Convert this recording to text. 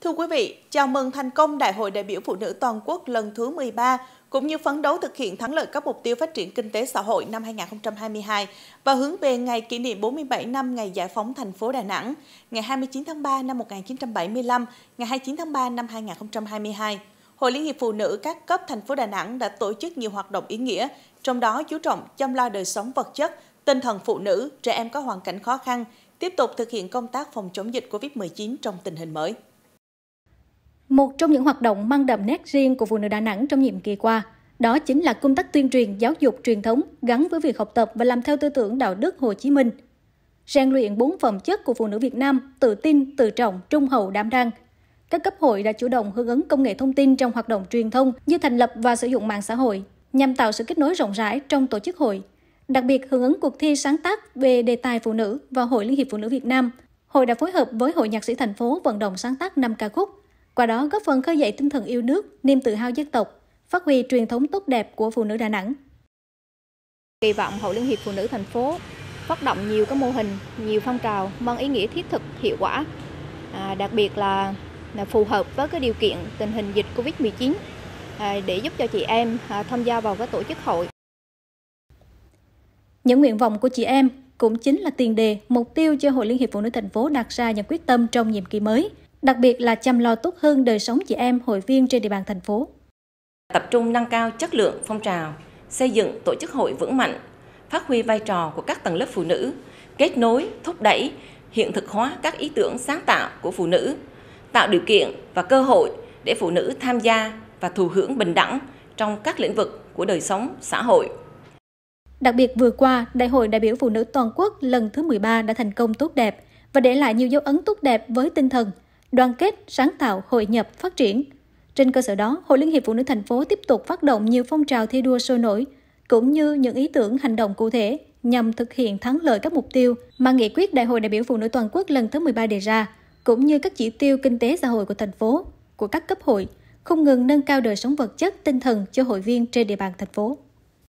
Thưa quý vị, chào mừng thành công Đại hội đại biểu phụ nữ toàn quốc lần thứ 13, cũng như phấn đấu thực hiện thắng lợi các mục tiêu phát triển kinh tế xã hội năm 2022 và hướng về ngày kỷ niệm 47 năm ngày giải phóng thành phố Đà Nẵng, ngày 29 tháng 3 năm 1975, ngày 29 tháng 3 năm 2022. Hội Liên hiệp Phụ nữ các cấp thành phố Đà Nẵng đã tổ chức nhiều hoạt động ý nghĩa, trong đó chú trọng chăm lo đời sống vật chất, tinh thần phụ nữ, trẻ em có hoàn cảnh khó khăn, tiếp tục thực hiện công tác phòng chống dịch COVID-19 trong tình hình mới. Một trong những hoạt động mang đậm nét riêng của phụ nữ Đà Nẵng trong nhiệm kỳ qua, đó chính là công tác tuyên truyền giáo dục truyền thống gắn với việc học tập và làm theo tư tưởng đạo đức Hồ Chí Minh. Rèn luyện bốn phẩm chất của phụ nữ Việt Nam, tự tin, tự trọng, trung hậu, đảm đang. Các cấp hội đã chủ động hưởng ứng công nghệ thông tin trong hoạt động truyền thông như thành lập và sử dụng mạng xã hội, nhằm tạo sự kết nối rộng rãi trong tổ chức hội. Đặc biệt hưởng ứng cuộc thi sáng tác về đề tài phụ nữ và Hội Liên hiệp Phụ nữ Việt Nam, hội đã phối hợp với Hội Nhạc sĩ thành phố vận động sáng tác 5 ca khúc qua đó góp phần khơi dậy tinh thần yêu nước, niềm tự hào dân tộc, phát huy truyền thống tốt đẹp của phụ nữ Đà Nẵng. Kỳ vọng Hội Liên hiệp Phụ nữ thành phố phát động nhiều các mô hình, nhiều phong trào mang ý nghĩa thiết thực, hiệu quả, à, đặc biệt là, là phù hợp với cái điều kiện tình hình dịch Covid-19 à, để giúp cho chị em à, tham gia vào các tổ chức hội. Những nguyện vọng của chị em cũng chính là tiền đề, mục tiêu cho Hội Liên hiệp Phụ nữ thành phố đặt ra những quyết tâm trong nhiệm kỳ mới – đặc biệt là chăm lo tốt hơn đời sống chị em hội viên trên địa bàn thành phố. Tập trung nâng cao chất lượng phong trào, xây dựng tổ chức hội vững mạnh, phát huy vai trò của các tầng lớp phụ nữ, kết nối, thúc đẩy, hiện thực hóa các ý tưởng sáng tạo của phụ nữ, tạo điều kiện và cơ hội để phụ nữ tham gia và thụ hưởng bình đẳng trong các lĩnh vực của đời sống xã hội. Đặc biệt vừa qua, Đại hội đại biểu phụ nữ toàn quốc lần thứ 13 đã thành công tốt đẹp và để lại nhiều dấu ấn tốt đẹp với tinh thần đoàn kết, sáng tạo, hội nhập, phát triển. Trên cơ sở đó, Hội Liên hiệp Phụ nữ thành phố tiếp tục phát động nhiều phong trào thi đua sôi nổi, cũng như những ý tưởng hành động cụ thể nhằm thực hiện thắng lợi các mục tiêu mà nghị quyết Đại hội đại biểu Phụ nữ toàn quốc lần thứ 13 đề ra, cũng như các chỉ tiêu kinh tế xã hội của thành phố, của các cấp hội, không ngừng nâng cao đời sống vật chất, tinh thần cho hội viên trên địa bàn thành phố.